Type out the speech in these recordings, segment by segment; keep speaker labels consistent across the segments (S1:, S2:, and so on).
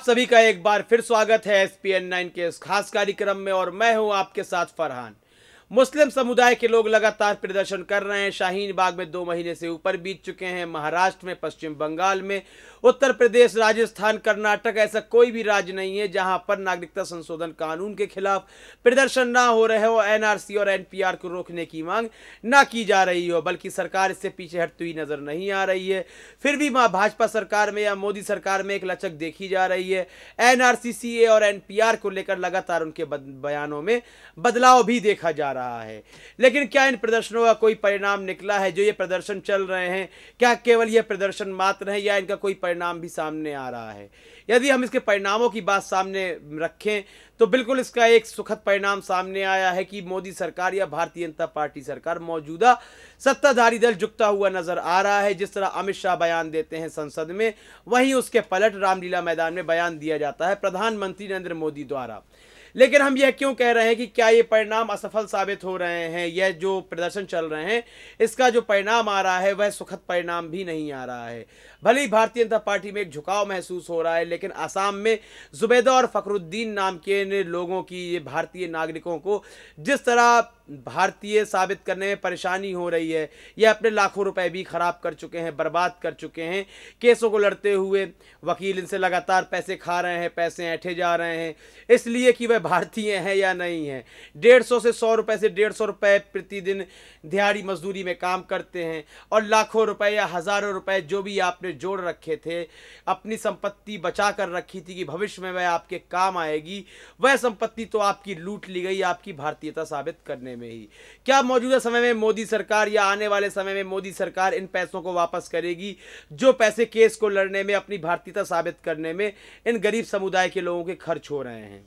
S1: आप सभी का एक बार फिर स्वागत है एस पी एन नाइन के इस खास कार्यक्रम में और मैं हूं आपके साथ फरहान मुस्लिम समुदाय के लोग लगातार प्रदर्शन कर रहे हैं शाहीन बाग में दो महीने से ऊपर बीत चुके हैं महाराष्ट्र में पश्चिम बंगाल में उत्तर प्रदेश राजस्थान कर्नाटक ऐसा कोई भी राज्य नहीं है जहां पर नागरिकता संशोधन कानून के खिलाफ प्रदर्शन ना हो रहे हो एनआरसी और एनपीआर को रोकने की मांग ना की जा रही हो बल्कि सरकार इससे पीछे हटती हुई नजर नहीं आ रही है फिर भी भाजपा सरकार में या मोदी सरकार में एक लचक देखी जा रही है एनआरसी और एनपीआर को लेकर लगातार उनके बयानों में बदलाव भी देखा जा रहा है रहा है लेकिन क्या इन प्रदर्शनों का कोई परिणाम निकला है जो ये प्रदर्शन चल रहे हैं क्या केवल ये प्रदर्शन मात्र हैं या इनका कोई परिणाम भी सामने आ रहा है यदि हम इसके परिणामों की बात सामने रखें तो बिल्कुल इसका एक सुखद परिणाम सामने आया है कि मोदी सरकार या भारतीय जनता पार्टी सरकार मौजूदा सत्ताधारी दल जुकता हुआ नजर आ रहा है जिस तरह अमित शाह बयान देते हैं संसद में वहीं उसके पलट रामलीला मैदान में बयान दिया जाता है प्रधानमंत्री नरेंद्र मोदी द्वारा लेकिन हम यह क्यों कह रहे हैं कि क्या ये परिणाम असफल साबित हो रहे हैं यह जो प्रदर्शन चल रहे हैं इसका जो परिणाम आ रहा है वह सुखद परिणाम भी नहीं आ रहा है भले ही भारतीय जनता पार्टी में एक झुकाव महसूस हो रहा है लेकिन आसाम में जुबैदा और फखरुद्दीन नाम के लोगों की ये भारतीय नागरिकों को जिस तरह भारतीय साबित करने में परेशानी हो रही है ये अपने लाखों रुपए भी ख़राब कर चुके हैं बर्बाद कर चुके हैं केसों को लड़ते हुए वकील इनसे लगातार पैसे खा रहे हैं पैसे ऐठे जा रहे हैं इसलिए कि वह भारतीय हैं या नहीं हैं डेढ़ सौ से सौ रुपए से डेढ़ सौ रुपये प्रतिदिन दिहाड़ी मजदूरी में काम करते हैं और लाखों रुपये या हज़ारों रुपये जो भी आपने जोड़ रखे थे अपनी संपत्ति बचा कर रखी थी कि भविष्य में वह आपके काम आएगी वह संपत्ति तो आपकी लूट ली गई आपकी भारतीयता साबित करने में में ही क्या मौजूदा समय में मोदी सरकार या आने वाले समय में मोदी सरकार इन पैसों को वापस करेगी जो पैसे केस को लड़ने में अपनी भारतीयता साबित करने में इन गरीब समुदाय के लोगों के खर्च हो रहे हैं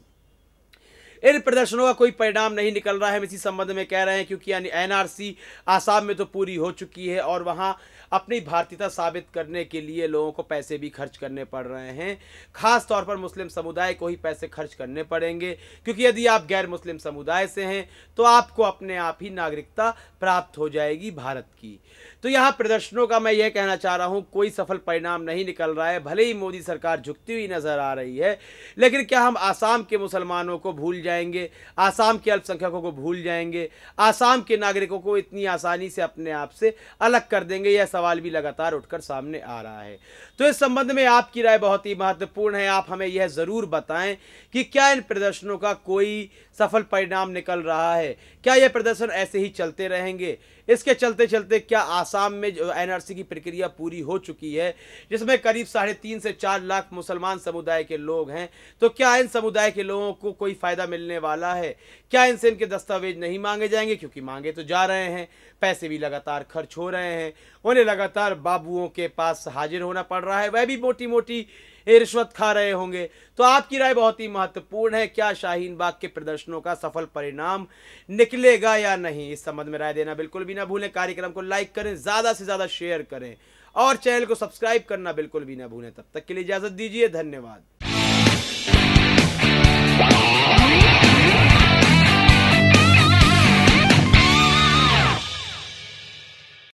S1: इन प्रदर्शनों का कोई परिणाम नहीं निकल रहा है हम इसी संबंध में कह रहे हैं क्योंकि यानी एनआरसी आसाम में तो पूरी हो चुकी है और वहाँ अपनी भारतीयता साबित करने के लिए लोगों को पैसे भी खर्च करने पड़ रहे हैं खास तौर पर मुस्लिम समुदाय को ही पैसे खर्च करने पड़ेंगे क्योंकि यदि आप गैर मुस्लिम समुदाय से हैं तो आपको अपने आप ही नागरिकता प्राप्त हो जाएगी भारत की तो यहाँ प्रदर्शनों का मैं यह कहना चाह रहा हूँ कोई सफल परिणाम नहीं निकल रहा है भले ही मोदी सरकार झुकती हुई नजर आ रही है लेकिन क्या हम आसाम के मुसलमानों को भूल जाए जाएंगे आसाम के अल्पसंख्यकों को भूल जाएंगे आसाम के नागरिकों को इतनी आसानी से अपने आप से अलग कर देंगे यह सवाल भी लगातार उठकर सामने आ रहा है तो इस संबंध में आपकी राय बहुत ही महत्वपूर्ण है आप हमें यह ज़रूर बताएं कि क्या इन प्रदर्शनों का कोई सफल परिणाम निकल रहा है क्या यह प्रदर्शन ऐसे ही चलते रहेंगे इसके चलते चलते क्या आसाम में जो एन की प्रक्रिया पूरी हो चुकी है जिसमें करीब साढ़े तीन से चार लाख मुसलमान समुदाय के लोग हैं तो क्या इन समुदाय के लोगों को कोई फ़ायदा मिले मिलने वाला है क्या इनसे इनके दस्तावेज नहीं मांगे जाएंगे क्योंकि मांगे तो जा रहे हैं पैसे भी लगातार खर्च हो रहे हैं उन्हें लगातार बाबुओं के पास हाजिर होना पड़ रहा है वह भी मोटी मोटी रिश्वत खा रहे होंगे तो आपकी राय बहुत ही महत्वपूर्ण है क्या शाहीन बाग के प्रदर्शनों का सफल परिणाम निकलेगा या नहीं इस संबंध में राय देना बिल्कुल भी ना भूलें कार्यक्रम को लाइक करें ज़्यादा से ज़्यादा शेयर करें और चैनल को सब्सक्राइब करना बिल्कुल भी ना भूलें तब तक के लिए इजाज़त दीजिए धन्यवाद